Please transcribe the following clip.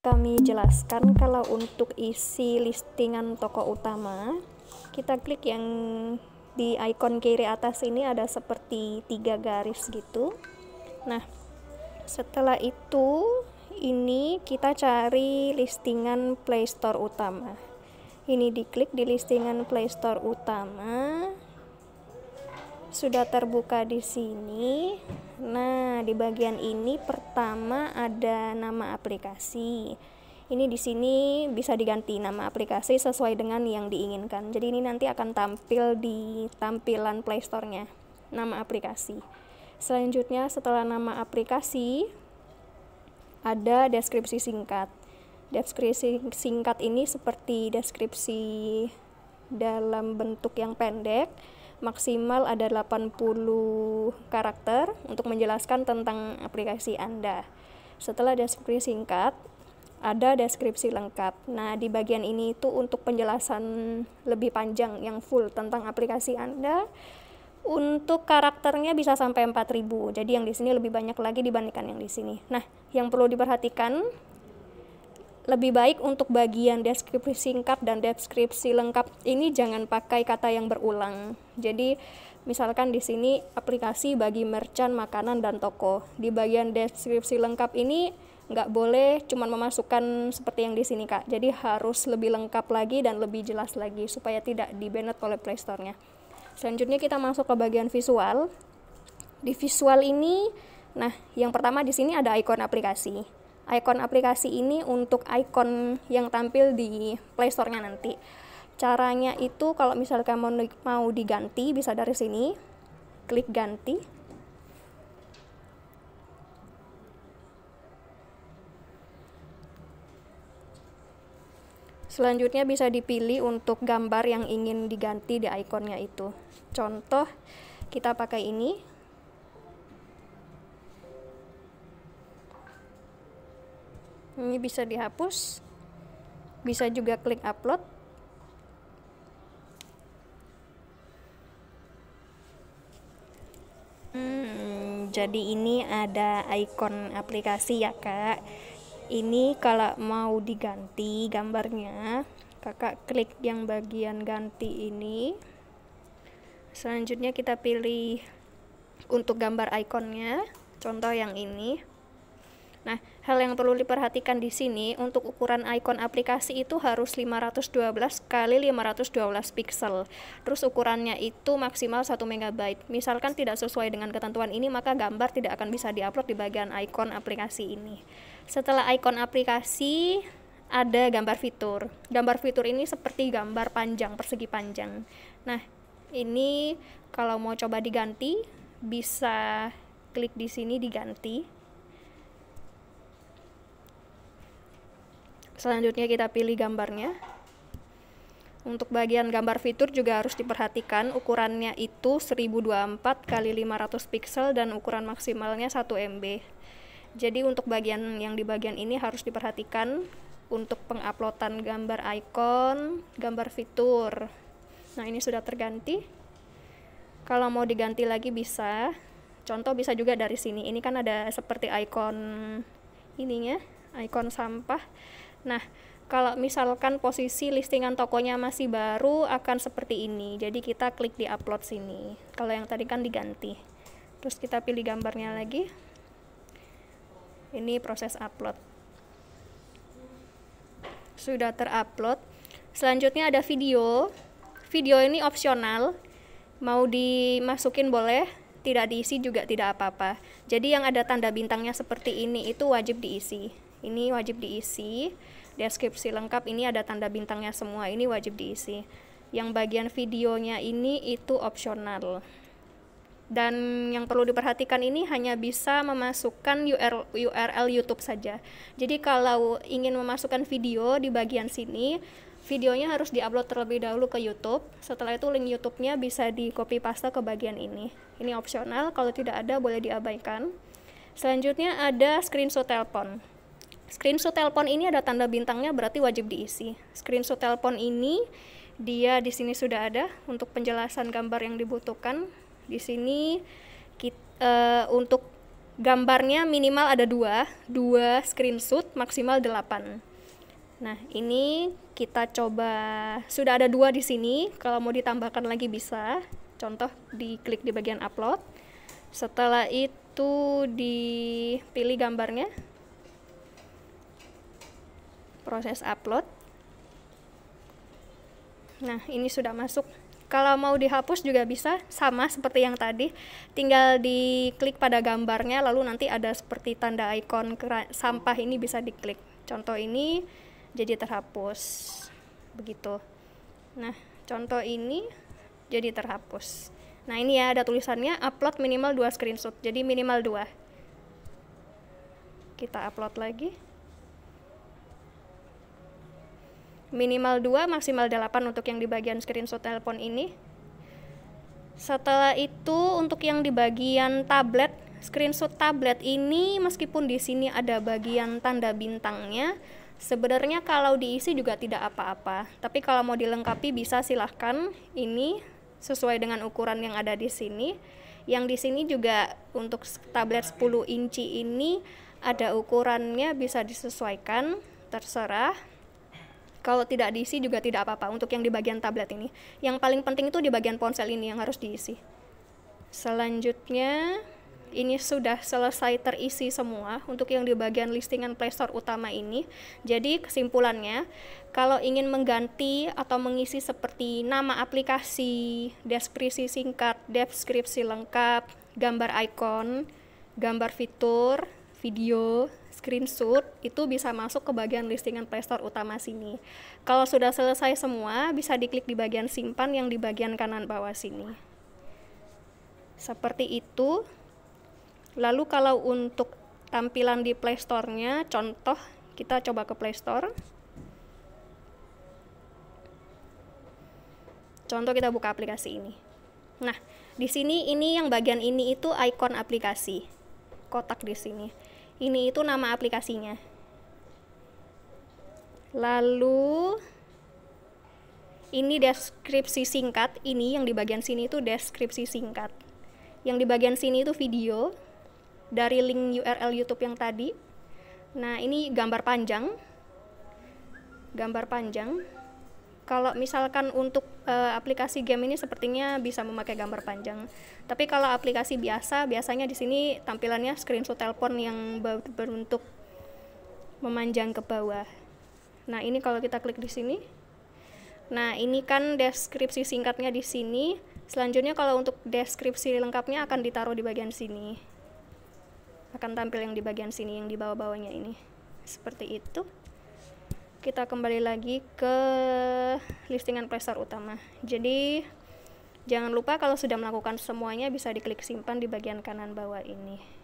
kami jelaskan kalau untuk isi listingan toko utama kita klik yang di icon kiri atas ini ada seperti tiga garis gitu nah setelah itu ini kita cari listingan playstore utama ini diklik di listingan playstore utama sudah terbuka di sini. Nah, di bagian ini pertama ada nama aplikasi. Ini di sini bisa diganti nama aplikasi sesuai dengan yang diinginkan. Jadi ini nanti akan tampil di tampilan Play Store-nya nama aplikasi. Selanjutnya setelah nama aplikasi ada deskripsi singkat. Deskripsi singkat ini seperti deskripsi dalam bentuk yang pendek maksimal ada 80 karakter untuk menjelaskan tentang aplikasi Anda. Setelah deskripsi singkat, ada deskripsi lengkap. Nah, di bagian ini itu untuk penjelasan lebih panjang yang full tentang aplikasi Anda. Untuk karakternya bisa sampai 4000. Jadi yang di sini lebih banyak lagi dibandingkan yang di sini. Nah, yang perlu diperhatikan lebih baik untuk bagian deskripsi singkat dan deskripsi lengkap ini jangan pakai kata yang berulang. Jadi misalkan di sini aplikasi bagi merchant makanan dan toko. Di bagian deskripsi lengkap ini nggak boleh cuma memasukkan seperti yang di sini kak. Jadi harus lebih lengkap lagi dan lebih jelas lagi supaya tidak dibanet oleh playstore-nya. Selanjutnya kita masuk ke bagian visual. Di visual ini, nah yang pertama di sini ada ikon aplikasi icon aplikasi ini untuk icon yang tampil di Play Store-nya nanti. Caranya itu kalau misalkan mau mau diganti bisa dari sini. Klik ganti. Selanjutnya bisa dipilih untuk gambar yang ingin diganti di ikonnya itu. Contoh kita pakai ini, ini bisa dihapus bisa juga klik upload hmm, jadi ini ada icon aplikasi ya kak ini kalau mau diganti gambarnya kakak klik yang bagian ganti ini selanjutnya kita pilih untuk gambar ikonnya contoh yang ini nah Hal yang perlu diperhatikan di sini untuk ukuran icon aplikasi itu harus 512 kali 512 pixel. Terus ukurannya itu maksimal 1 MB. Misalkan tidak sesuai dengan ketentuan ini maka gambar tidak akan bisa diupload di bagian icon aplikasi ini. Setelah icon aplikasi ada gambar fitur. Gambar fitur ini seperti gambar panjang, persegi panjang. Nah, ini kalau mau coba diganti bisa klik di sini diganti Selanjutnya kita pilih gambarnya. Untuk bagian gambar fitur juga harus diperhatikan ukurannya itu 1024 x 500 pixel dan ukuran maksimalnya 1 MB. Jadi untuk bagian yang di bagian ini harus diperhatikan untuk penguploadan gambar icon, gambar fitur. Nah, ini sudah terganti. Kalau mau diganti lagi bisa. Contoh bisa juga dari sini. Ini kan ada seperti icon ininya, icon sampah Nah, kalau misalkan posisi listingan tokonya masih baru akan seperti ini. Jadi kita klik di upload sini. Kalau yang tadi kan diganti. Terus kita pilih gambarnya lagi. Ini proses upload. Sudah terupload. Selanjutnya ada video. Video ini opsional. Mau dimasukin boleh, tidak diisi juga tidak apa-apa. Jadi yang ada tanda bintangnya seperti ini itu wajib diisi ini wajib diisi deskripsi lengkap ini ada tanda bintangnya semua ini wajib diisi yang bagian videonya ini itu opsional dan yang perlu diperhatikan ini hanya bisa memasukkan URL, YouTube saja. Jadi kalau ingin memasukkan video di bagian sini, videonya harus diupload terlebih dahulu ke YouTube. Setelah itu link YouTube-nya bisa di copy paste ke bagian ini. Ini opsional, kalau tidak ada boleh diabaikan. Selanjutnya ada screenshot telepon. Screenshot telepon ini ada tanda bintangnya berarti wajib diisi. Screenshot telepon ini dia di sini sudah ada untuk penjelasan gambar yang dibutuhkan. Di sini kita, uh, eh, untuk gambarnya minimal ada dua, dua screenshot maksimal delapan. Nah, ini kita coba sudah ada dua di sini. Kalau mau ditambahkan lagi bisa. Contoh di klik di bagian upload. Setelah itu dipilih gambarnya proses upload. Nah, ini sudah masuk. Kalau mau dihapus juga bisa, sama seperti yang tadi. Tinggal diklik pada gambarnya, lalu nanti ada seperti tanda ikon sampah ini bisa diklik. Contoh ini jadi terhapus. Begitu. Nah, contoh ini jadi terhapus. Nah, ini ya ada tulisannya upload minimal 2 screenshot. Jadi minimal 2. Kita upload lagi. minimal 2 maksimal 8 untuk yang di bagian screenshot telepon ini setelah itu untuk yang di bagian tablet screenshot tablet ini meskipun di sini ada bagian tanda bintangnya sebenarnya kalau diisi juga tidak apa-apa tapi kalau mau dilengkapi bisa silahkan ini sesuai dengan ukuran yang ada di sini yang di sini juga untuk tablet 10 inci ini ada ukurannya bisa disesuaikan terserah kalau tidak diisi juga tidak apa-apa untuk yang di bagian tablet ini. Yang paling penting itu di bagian ponsel ini yang harus diisi. Selanjutnya, ini sudah selesai terisi semua untuk yang di bagian listingan Playstore utama ini. Jadi kesimpulannya, kalau ingin mengganti atau mengisi seperti nama aplikasi, deskripsi singkat, deskripsi lengkap, gambar ikon, gambar fitur, video, screenshot itu bisa masuk ke bagian listingan Playstore utama sini. Kalau sudah selesai semua, bisa diklik di bagian simpan yang di bagian kanan bawah sini. Seperti itu. Lalu kalau untuk tampilan di Playstore-nya, contoh kita coba ke Playstore. Contoh kita buka aplikasi ini. Nah, di sini ini yang bagian ini itu ikon aplikasi kotak di sini ini itu nama aplikasinya lalu ini deskripsi singkat ini yang di bagian sini itu deskripsi singkat yang di bagian sini itu video dari link URL YouTube yang tadi nah ini gambar panjang gambar panjang kalau misalkan untuk uh, aplikasi game ini sepertinya bisa memakai gambar panjang. Tapi kalau aplikasi biasa, biasanya di sini tampilannya screenshot telepon yang berbentuk memanjang ke bawah. Nah, ini kalau kita klik di sini. Nah, ini kan deskripsi singkatnya di sini. Selanjutnya kalau untuk deskripsi lengkapnya akan ditaruh di bagian sini. Akan tampil yang di bagian sini, yang di bawah-bawahnya ini. Seperti itu kita kembali lagi ke listingan playstore utama jadi jangan lupa kalau sudah melakukan semuanya bisa diklik simpan di bagian kanan bawah ini